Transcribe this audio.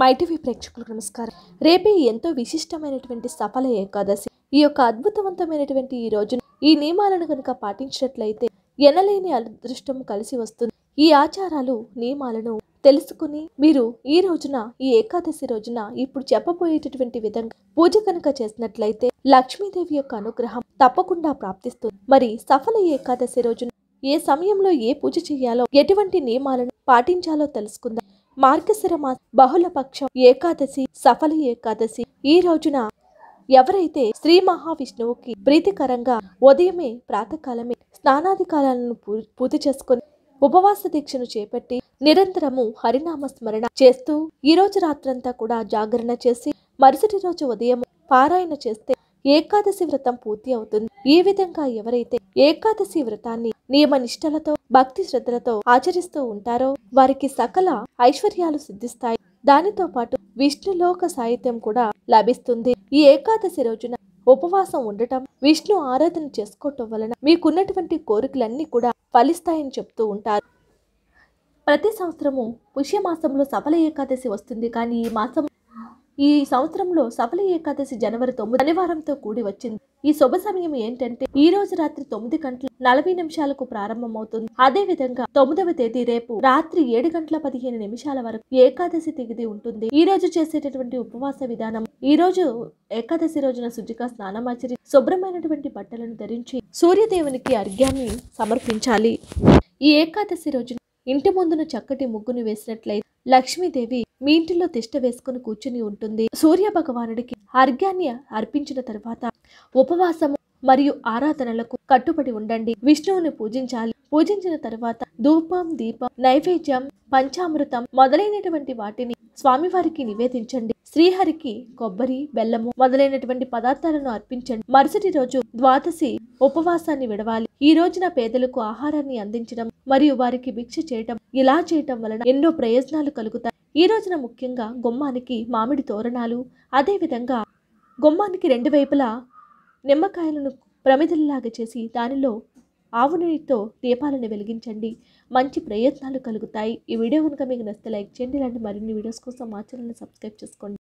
MyTV ప్రేక్షకులకు నమస్కారం రేపే ఎంతో విశిష్టమైనటువంటి సఫల ఏకాదశి ఈ యొక్క అద్భుతవంతమైనటువంటి ఈ రోజున ఈ నియమాలను కనుక పాటించినట్లయితే ఎనలేని అదృష్టం కలిసి వస్తుంది ఈ ఆచారాలు నియమాలను తెలుసుకుని మీరు ఈ రోజున ఈ ఏకాదశి రోజున ఇప్పుడు చెప్పబోయేటటువంటి విధంగా పూజ కనుక చేసినట్లయితే లక్ష్మీదేవి యొక్క అనుగ్రహం తప్పకుండా ప్రాప్తిస్తుంది మరి సఫల ఏకాదశి రోజున ఏ సమయంలో ఏ పూజ చేయాలో ఎటువంటి నియమాలను పాటించాలో తెలుసుకుందాం మార్గశిర మాస బహుళపక్షం ఏకాదశి సఫల ఏకాదశి ఈ రోజున ఎవరైతే శ్రీ మహావిష్ణువుకి ప్రీతికరంగా ఉదయమే ప్రాతకాలమే స్నానాధికారాలను పూర్తి చేసుకుని ఉపవాస దీక్షను చేపట్టి నిరంతరము హరినామ స్మరణ చేస్తూ ఈ రోజు రాత్రంతా కూడా జాగరణ చేసి మరుసటి రోజు ఉదయం పారాయణ చేస్తే ఏకాదశి వ్రతం పూర్తి అవుతుంది ఈ విధంగా ఎవరైతే ఏకాదశి వ్రతాన్ని నియమ నిష్ఠలతో భక్తి శ్రద్ధలతో ఆచరిస్తూ ఉంటారో వారికి సకల ఐశ్వర్యాలు సిద్ధిస్తాయి దానితో పాటు విష్ణులోక సాహిత్యం కూడా లభిస్తుంది ఈ ఏకాదశి రోజున ఉపవాసం ఉండటం విష్ణు ఆరాధన చేసుకోవటం వలన మీకున్నటువంటి కోరికలన్నీ కూడా ఫలిస్తాయని చెప్తూ ఉంటారు ప్రతి సంవత్సరము పుష్యమాసంలో సఫల ఏకాదశి వస్తుంది కానీ ఈ మాసం ఈ సంవత్సరంలో సఫల ఏకాదశి జనవరి తొమ్మిది శనివారంతో కూడి వచ్చింది ఈ శుభ సమయం ఏంటంటే ఈ రోజు రాత్రి తొమ్మిది గంటల నలభై నిమిషాలకు ప్రారంభమవుతుంది అదే విధంగా తొమ్మిదవ తేదీ రేపు రాత్రి ఏడు గంటల పదిహేను నిమిషాల వరకు ఏకాదశి తిగిది ఉంటుంది ఈ రోజు చేసేటటువంటి ఉపవాస విధానం ఈ రోజు ఏకాదశి రోజున శుచిగా స్నానమాచరి శుభ్రమైనటువంటి బట్టలను ధరించి సూర్యదేవునికి అర్ఘ్యాన్ని సమర్పించాలి ఈ ఏకాదశి రోజున ఇంటి ముందున చక్కటి ముగ్గును వేసినట్లయితే లక్ష్మీదేవి మీ ఇంటిలో తిష్ట వేసుకుని కూర్చుని ఉంటుంది సూర్య భగవానుడికి అర్ఘ్యాన్ని అర్పించిన తర్వాత ఉపవాసము మరియు ఆరాధనలకు కట్టుబడి ఉండండి విష్ణువుని పూజించాలి పూజించిన తర్వాత ధూపం దీపం నైవేద్యం పంచామృతం మొదలైనటువంటి వాటిని స్వామివారికి నివేదించండి శ్రీహరికి కొబ్బరి బెల్లము మొదలైనటువంటి పదార్థాలను అర్పించండి మరుసటి రోజు ద్వాదశి ఉపవాసాన్ని విడవాలి ఈ రోజున పేదలకు ఆహారాన్ని అందించడం మరియు వారికి భిక్ష చేయటం ఇలా చేయటం వలన ఎన్నో ప్రయోజనాలు కలుగుతాయి ఈ రోజున ముఖ్యంగా గుమ్మానికి మామిడి తోరణాలు అదేవిధంగా గుమ్మానికి రెండు వైపులా నిమ్మకాయలను ప్రమిదల్లాగా చేసి దానిలో ఆవు నీటితో దీపాలను వెలిగించండి మంచి ప్రయత్నాలు కలుగుతాయి ఈ వీడియో కనుక మీకు నచ్చితే లైక్ చేయండి ఇలాంటి మరిన్ని వీడియోస్ కోసం మా ఛానల్ని సబ్స్క్రైబ్ చేసుకోండి